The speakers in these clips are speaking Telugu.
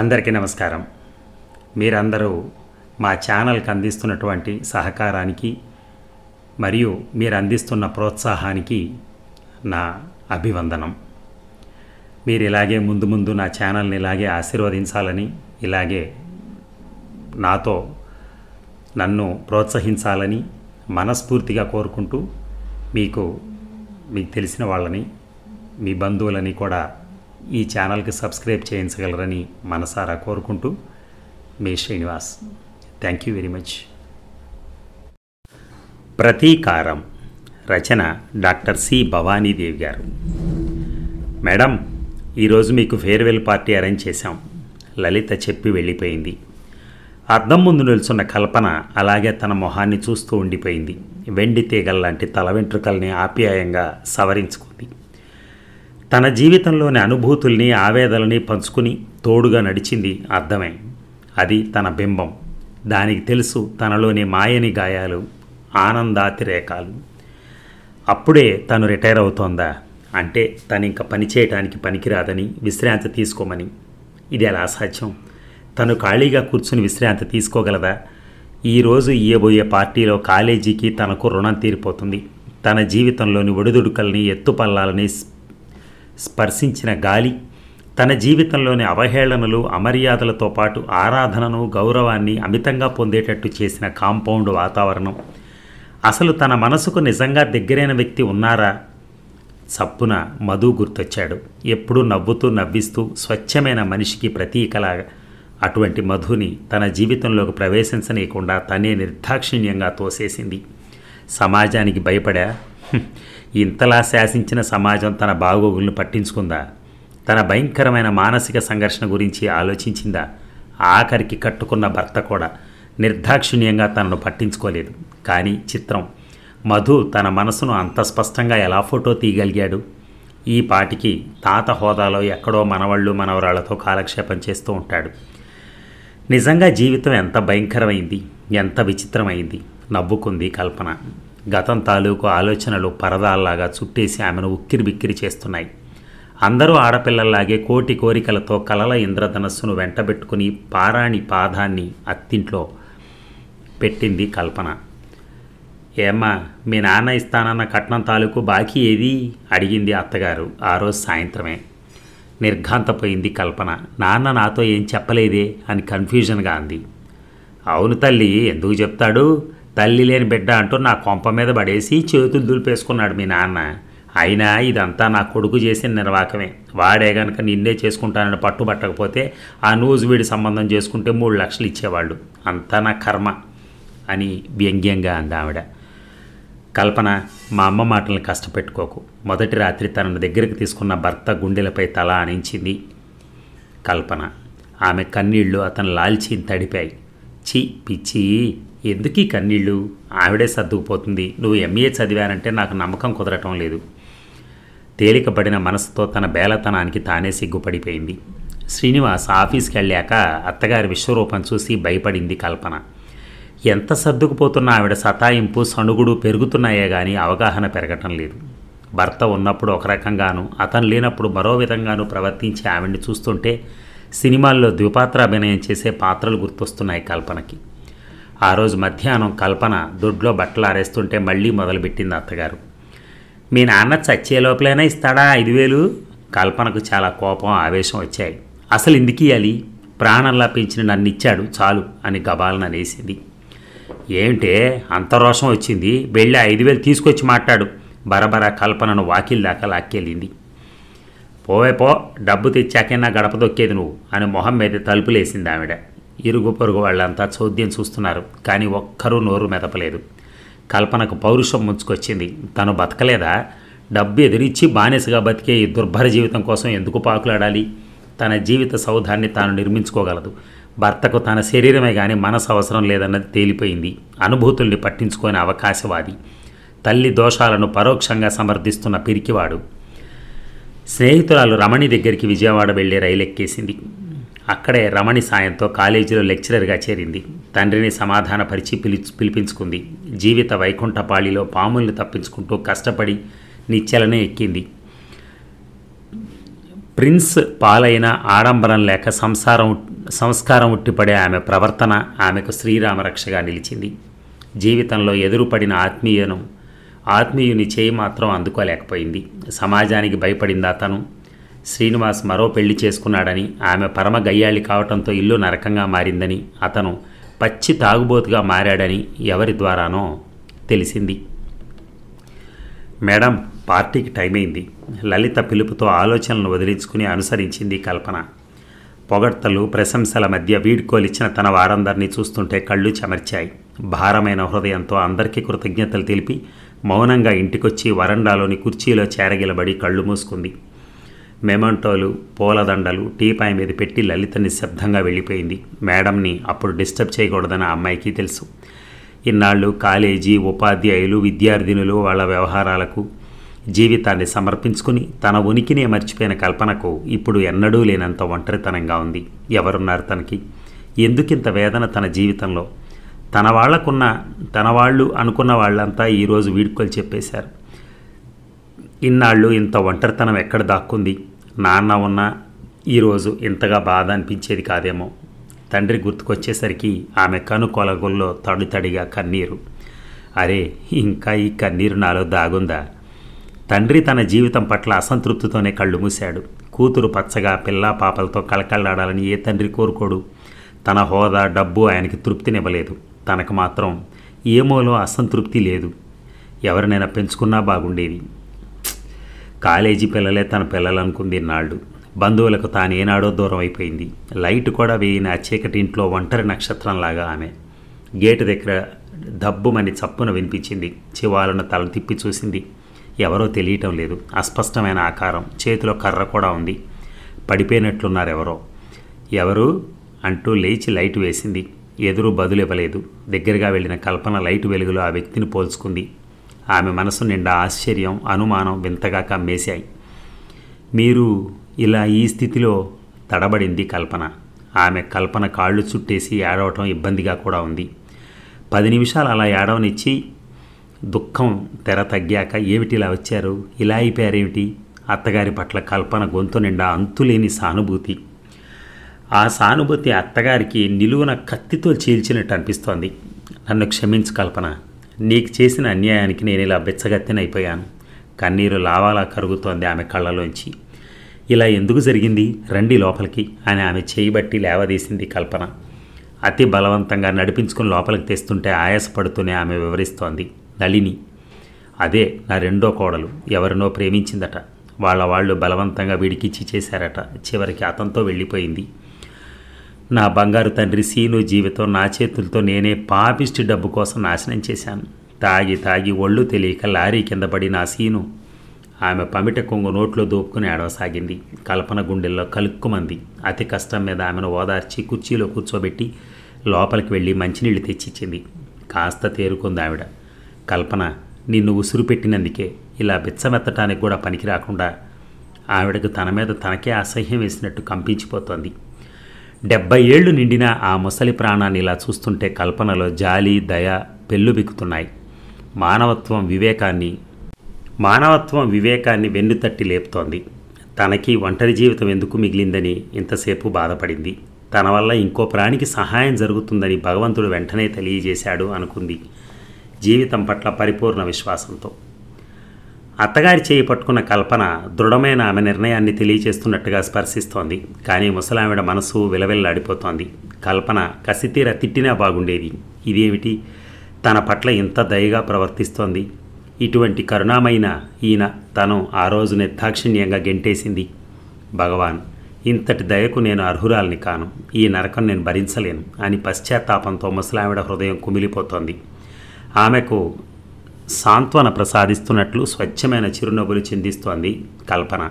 అందరికీ నమస్కారం మీరందరూ మా ఛానల్కి అందిస్తున్నటువంటి సహకారానికి మరియు మీరు అందిస్తున్న ప్రోత్సాహానికి నా అభివందనం మీరు ఇలాగే ముందు ముందు నా ఛానల్ని ఇలాగే ఆశీర్వదించాలని ఇలాగే నాతో నన్ను ప్రోత్సహించాలని మనస్ఫూర్తిగా కోరుకుంటూ మీకు మీకు తెలిసిన వాళ్ళని మీ బంధువులని కూడా ఈ ఛానల్కి సబ్స్క్రైబ్ చేయించగలరని మనసారా కోరుకుంటూ మీ Srinivas thank you very much ప్రతీకారం రచన డాక్టర్ సి భవానీదేవి గారు మేడం ఈరోజు మీకు ఫేర్వెల్ పార్టీ అరేంజ్ చేశాం లలిత చెప్పి వెళ్ళిపోయింది అర్థం ముందు నిల్చున్న కల్పన అలాగే తన మొహాన్ని చూస్తూ ఉండిపోయింది వెండి తీగల్లాంటి తల వెంట్రుకల్ని ఆప్యాయంగా సవరించుకుంది తన జీవితంలోని అనుభూతుల్ని ఆవేదనని పంచుకుని తోడుగా నడిచింది అర్థమే అది తన బింబం దానికి తెలుసు తనలోని మాయని గాయాలు ఆనందాతిరేకాలు అప్పుడే తను రిటైర్ అవుతోందా అంటే తను ఇంకా పని చేయటానికి పనికిరాదని విశ్రాంతి తీసుకోమని ఇది ఎలా అసాధ్యం తను ఖాళీగా కూర్చుని విశ్రాంతి తీసుకోగలదా ఈరోజు ఇయ్యబోయే పార్టీలో కాలేజీకి తనకు రుణం తీరిపోతుంది తన జీవితంలోని ఒడిదుడుకల్ని ఎత్తుపల్లాలని స్పర్శించిన గాలి తన జీవితంలోని అవహేళనలు అమర్యాదలతో పాటు ఆరాధనను గౌరవాన్ని అమితంగా పొందేటట్టు చేసిన కాంపౌండ్ వాతావరణం అసలు తన మనసుకు నిజంగా దగ్గరైన వ్యక్తి ఉన్నారా చప్పున మధు గుర్తొచ్చాడు ఎప్పుడూ నవ్వుతూ నవ్విస్తూ స్వచ్ఛమైన మనిషికి ప్రతీకలాగా అటువంటి మధుని తన జీవితంలోకి ప్రవేశించనీయకుండా తనే నిర్దాక్షిణ్యంగా తోసేసింది సమాజానికి భయపడా ఇంతలా శాసించిన సమాజం తన బాగోగులను పట్టించుకుందా తన భయంకరమైన మానసిక సంఘర్షణ గురించి ఆలోచించిందా ఆఖరికి కట్టుకున్న భర్త కూడా నిర్దాక్షిణ్యంగా తనను పట్టించుకోలేదు కానీ చిత్రం మధు తన మనసును అంత స్పష్టంగా ఎలా ఫోటో తీయగలిగాడు ఈ పాటికి తాత హోదాలో ఎక్కడో మనవళ్ళు మనవరాళ్లతో కాలక్షేపం చేస్తూ ఉంటాడు నిజంగా జీవితం ఎంత భయంకరమైంది ఎంత విచిత్రమైంది నవ్వుకుంది కల్పన గతం తాలూకు ఆలోచనలు పరదాల్లాగా చుట్టేసి ఆమెను ఉక్కిరి బిక్కిరి చేస్తున్నాయి అందరూ ఆడపిల్లల్లాగే కోటి కోరికలతో కలల ఇంద్రధనస్సును వెంటబెట్టుకుని పారాణి పాదాన్ని అత్తింట్లో పెట్టింది కల్పన ఏమ్మా మీ నాన్న ఇస్తానన్న కట్నం తాలూకు బాకీ ఏది అడిగింది అత్తగారు ఆ రోజు సాయంత్రమే నిర్ఘాంతపోయింది కల్పన నాన్న నాతో ఏం చెప్పలేదే అని కన్ఫ్యూజన్గా అంది అవును తల్లి ఎందుకు చెప్తాడు తల్లి లేని బిడ్డ అంటూ నా కొంప మీద పడేసి చేతులు దులిపేసుకున్నాడు మీ నాన్న అయినా ఇదంతా నా కొడుకు చేసిన నిర్వాకమే వాడే గనక నిన్నే చేసుకుంటానని పట్టుబట్టకపోతే ఆ న్యూస్ వీడి సంబంధం చేసుకుంటే మూడు లక్షలు ఇచ్చేవాళ్ళు అంతా నా కర్మ అని వ్యంగ్యంగా అంది ఆవిడ కల్పన మా అమ్మ మాటలను కష్టపెట్టుకోకు మొదటి రాత్రి తనను దగ్గరికి తీసుకున్న భర్త గుండెలపై తల ఆనించింది కల్పన ఆమె కన్నీళ్లు అతను లాల్చి తడిపాయి చి పిచ్చి ఎందుకు ఈ కన్నీళ్ళు ఆవిడే సర్దుకుపోతుంది నువ్వు ఎంఏ చదివానంటే నాకు నమ్మకం కుదరటం లేదు తేలికపడిన మనసుతో తన బేలతనానికి తానే సిగ్గుపడిపోయింది శ్రీనివాస్ ఆఫీస్కి వెళ్ళాక అత్తగారి విశ్వరూపం చూసి భయపడింది కల్పన ఎంత సర్దుకుపోతున్న ఆవిడ సతాయింపు సణుగుడు పెరుగుతున్నాయే గాని అవగాహన పెరగటం లేదు భర్త ఉన్నప్పుడు ఒక రకంగాను అతను లేనప్పుడు మరో విధంగాను ప్రవర్తించి ఆవిడ్ని చూస్తుంటే సినిమాల్లో ద్విపాత్ర అభినయం చేసే పాత్రలు గుర్తొస్తున్నాయి కల్పనకి ఆ రోజు మధ్యాహ్నం కల్పన దొడ్లో బట్టలు ఆరేస్తుంటే మళ్ళీ మొదలుపెట్టింది అత్తగారు మీ నాన్న చచ్చే లోపలైనా ఇస్తాడా ఐదు వేలు కల్పనకు చాలా కోపం ఆవేశం వచ్చాయి అసలు ఇందుకీయాలి ఇవ్వాలి ప్రాణంలా పెంచిన నన్ను ఇచ్చాడు చాలు అని గబాలన వేసింది ఏమిటే అంత రోషం వచ్చింది వెళ్ళి ఐదు వేలు తీసుకొచ్చి మాట్లాడు బరబరా కల్పనను వాకిల్ దాకా లాక్కెళ్ళింది పోవే పో డబ్బు తెచ్చాకైనా గడప దొక్కేది నువ్వు అని మొహం మీద తలుపులేసింది ఆవిడ ఇరుగు పొరుగు వాళ్ళంతా చోద్యం చూస్తున్నారు కానీ ఒక్కరూ నోరు మెదపలేదు కల్పనకు పౌరుషం ముంచుకొచ్చింది తను బతకలేదా డబ్బు ఎదురిచ్చి బానిసగా బతికే ఈ దుర్భర జీవితం కోసం ఎందుకు పాకులాడాలి తన జీవిత సౌధాన్ని తాను నిర్మించుకోగలదు భర్తకు తన శరీరమే కానీ మనసు అవసరం లేదన్నది తేలిపోయింది అనుభూతుల్ని పట్టించుకోని అవకాశవాది తల్లి దోషాలను పరోక్షంగా సమర్థిస్తున్న పిరికివాడు స్నేహితురాలు రమణి దగ్గరికి విజయవాడ వెళ్లే రైలు ఎక్కేసింది అక్కడే రమణి సాయంతో కాలేజీలో లెక్చరర్గా చేరింది తండ్రిని సమాధానపరిచి పిలి పిలిపించుకుంది జీవిత వైకుంఠపాళిలో పాముల్ని తప్పించుకుంటూ కష్టపడి నిచ్చెలనే ఎక్కింది ప్రిన్స్ పాలైన ఆడంబరం లేక సంసారం సంస్కారం ఉట్టిపడే ఆమె ప్రవర్తన ఆమెకు శ్రీరామరక్షగా నిలిచింది జీవితంలో ఎదురుపడిన ఆత్మీయను ఆత్మీయుని చేయి మాత్రం అందుకోలేకపోయింది సమాజానికి భయపడిందా తను శ్రీనివాస్ మరో పెళ్లి చేసుకున్నాడని ఆమె పరమ గయ్యాళి కావటంతో ఇల్లు నరకంగా మారిందని అతను పచ్చి తాగుబోతుగా మారాడని ఎవరి ద్వారానో తెలిసింది మేడం పార్టీకి టైం అయింది లలిత పిలుపుతో ఆలోచనలు వదిలించుకుని అనుసరించింది కల్పన పొగడ్తలు ప్రశంసల మధ్య వీడ్కోలిచ్చిన తన వారందరినీ చూస్తుంటే కళ్ళు చెమర్చాయి భారమైన హృదయంతో అందరికీ కృతజ్ఞతలు తెలిపి మౌనంగా ఇంటికొచ్చి వరండాలోని కుర్చీలో చేరగిలబడి కళ్ళు మూసుకుంది మెమంటోలు పూలదండలు టీపాయ్ మీద పెట్టి లలిత నిశ్శబ్దంగా వెళ్ళిపోయింది మేడంని అప్పుడు డిస్టర్బ్ చేయకూడదని అమ్మాయికి తెలుసు ఇన్నాళ్ళు కాలేజీ ఉపాధ్యాయులు విద్యార్థినులు వాళ్ళ వ్యవహారాలకు జీవితాన్ని సమర్పించుకుని తన ఉనికినే మర్చిపోయిన కల్పనకు ఇప్పుడు ఎన్నడూ లేనంత ఒంటరితనంగా ఉంది ఎవరున్నారు తనకి ఎందుకింత వేదన తన జీవితంలో తన వాళ్లకున్న తన వాళ్ళు అనుకున్న వాళ్ళంతా ఈరోజు వీడ్కోలు చెప్పేశారు ఇన్నాళ్ళు ఇంత ఒంటరితనం ఎక్కడ దాక్కుంది నాన్న ఉన్న ఈరోజు ఇంతగా బాధ అనిపించేది కాదేమో తండ్రి గుర్తుకొచ్చేసరికి ఆమె కనుకొలగుల్లో తడితడిగా కన్నీరు అరే ఇంకా ఈ కన్నీరు నాలో దాగుందా తండ్రి తన జీవితం పట్ల అసంతృప్తితోనే కళ్ళు మూశాడు కూతురు పచ్చగా పిల్ల పాపలతో కళకళలాడాలని ఏ తండ్రి కోరుకోడు తన హోదా డబ్బు ఆయనకి తృప్తినివ్వలేదు తనకు మాత్రం ఏమోలో అసంతృప్తి లేదు ఎవరినైనా పెంచుకున్నా బాగుండేది కాలేజీ పిల్లలే తన పిల్లలనుకుంది నాళ్ళు బంధువులకు తానేనాడో దూరం అయిపోయింది లైట్ కూడా వేయిన చీకటి ఇంట్లో ఒంటరి నక్షత్రంలాగా ఆమె గేటు దగ్గర డబ్బుమని చప్పున వినిపించింది చివాలను తల తిప్పి చూసింది ఎవరో తెలియటం లేదు అస్పష్టమైన ఆకారం చేతిలో కర్ర కూడా ఉంది పడిపోయినట్లున్నారెవరో ఎవరు అంటూ లేచి లైట్ వేసింది ఎదురు బదులివ్వలేదు దగ్గరగా వెళ్ళిన కల్పన లైట్ వెలుగులో ఆ వ్యక్తిని పోల్చుకుంది ఆమె మనసు నిండా ఆశ్చర్యం అనుమానం వింతగా కమ్మేశాయి మీరు ఇలా ఈ స్థితిలో తడబడింది కల్పన ఆమె కల్పన కాళ్ళు చుట్టేసి ఏడవటం ఇబ్బందిగా కూడా ఉంది పది నిమిషాలు అలా ఏడవనిచ్చి దుఃఖం తెర తగ్గాక ఏమిటిలా వచ్చారు ఇలా అయిపోయారేమిటి అత్తగారి పట్ల కల్పన గొంతు నిండా అంతులేని సానుభూతి ఆ సానుభూతి అత్తగారికి నిలువున కత్తితో చీల్చినట్టు అనిపిస్తోంది నన్ను క్షమించు కల్పన నీకు చేసిన అన్యాయానికి నేను ఇలా బెచ్చగత్తెనైపోయాను కన్నీరు లావాలా కరుగుతోంది ఆమె కళ్ళలోంచి ఇలా ఎందుకు జరిగింది రండి లోపలికి అని ఆమె చేయబట్టి లేవదీసింది కల్పన అతి బలవంతంగా నడిపించుకుని లోపలికి తెస్తుంటే ఆయాసపడుతూనే ఆమె వివరిస్తోంది నళిని అదే నా రెండో కోడలు ఎవరినో ప్రేమించిందట వాళ్ళ వాళ్ళు బలవంతంగా వీడికిచ్చి చేశారట చివరికి అతనితో వెళ్ళిపోయింది నా బంగారు తండ్రి సీను జీవితం నా చేతులతో నేనే పాపిస్ట్ డబ్బు కోసం నాశనం చేశాను తాగి తాగి ఒళ్ళు తెలియక లారీ కింద పడి నా సీను ఆమె పమిట కొంగు నోట్లో దోపుకుని ఏడవసాగింది కల్పన గుండెల్లో కలుక్కుమంది అతి కష్టం మీద ఆమెను ఓదార్చి కుర్చీలో కూర్చోబెట్టి లోపలికి వెళ్ళి మంచినీళ్ళు తెచ్చిచ్చింది కాస్త తేరుకుంది ఆవిడ కల్పన నిన్ను ఉసురు పెట్టినందుకే ఇలా బిచ్చమెత్తటానికి కూడా పనికి రాకుండా ఆవిడకు తన మీద తనకే అసహ్యం వేసినట్టు కంపించిపోతోంది డెబ్బై ఏళ్ళు నిండిన ఆ ముసలి ప్రాణాన్ని ఇలా చూస్తుంటే కల్పనలో జాలి దయ పెళ్ళుబిక్కుతున్నాయి మానవత్వం వివేకాన్ని మానవత్వం వివేకాన్ని వెన్నుతట్టి లేపుతోంది తనకి ఒంటరి జీవితం ఎందుకు మిగిలిందని ఇంతసేపు బాధపడింది తన వల్ల ఇంకో ప్రాణికి సహాయం జరుగుతుందని భగవంతుడు వెంటనే తెలియజేశాడు అనుకుంది జీవితం పట్ల పరిపూర్ణ విశ్వాసంతో అత్తగారి చేయి పట్టుకున్న కల్పన దృఢమైన ఆమె నిర్ణయాన్ని తెలియచేస్తున్నట్టుగా స్పర్శిస్తోంది కానీ ముసలామిడ మనసు విలవిల్లాడిపోతోంది కల్పన కసితీర తిట్టినా బాగుండేది ఇదేమిటి తన పట్ల ఇంత దయగా ప్రవర్తిస్తోంది ఇటువంటి కరుణామైన ఈయన తను ఆ రోజు నిర్దాక్షిణ్యంగా గెంటేసింది భగవాన్ ఇంతటి దయకు నేను అర్హురాల్ని కాను ఈ నరకం నేను భరించలేను అని పశ్చాత్తాపంతో ముసలామిడ హృదయం కుమిలిపోతోంది ఆమెకు సాంత్వన ప్రసాదిస్తున్నట్లు స్వచ్ఛమైన చిరునవ్వులు చిందిస్తోంది కల్పన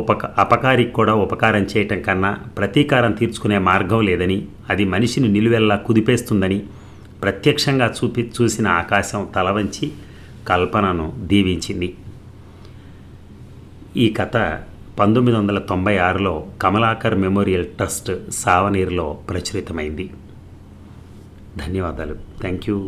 ఉపక అపకారికి కూడా ఉపకారం చేయటం కన్నా ప్రతీకారం తీర్చుకునే మార్గం లేదని అది మనిషిని నిలువెల్లా కుదిపేస్తుందని ప్రత్యక్షంగా చూపి చూసిన ఆకాశం తలవంచి కల్పనను దీవించింది ఈ కథ పంతొమ్మిది వందల తొంభై ఆరులో కమలాకర్ మెమోరియల్ ట్రస్ట్ సావనీర్లో ప్రచురితమైంది ధన్యవాదాలు థ్యాంక్ యూ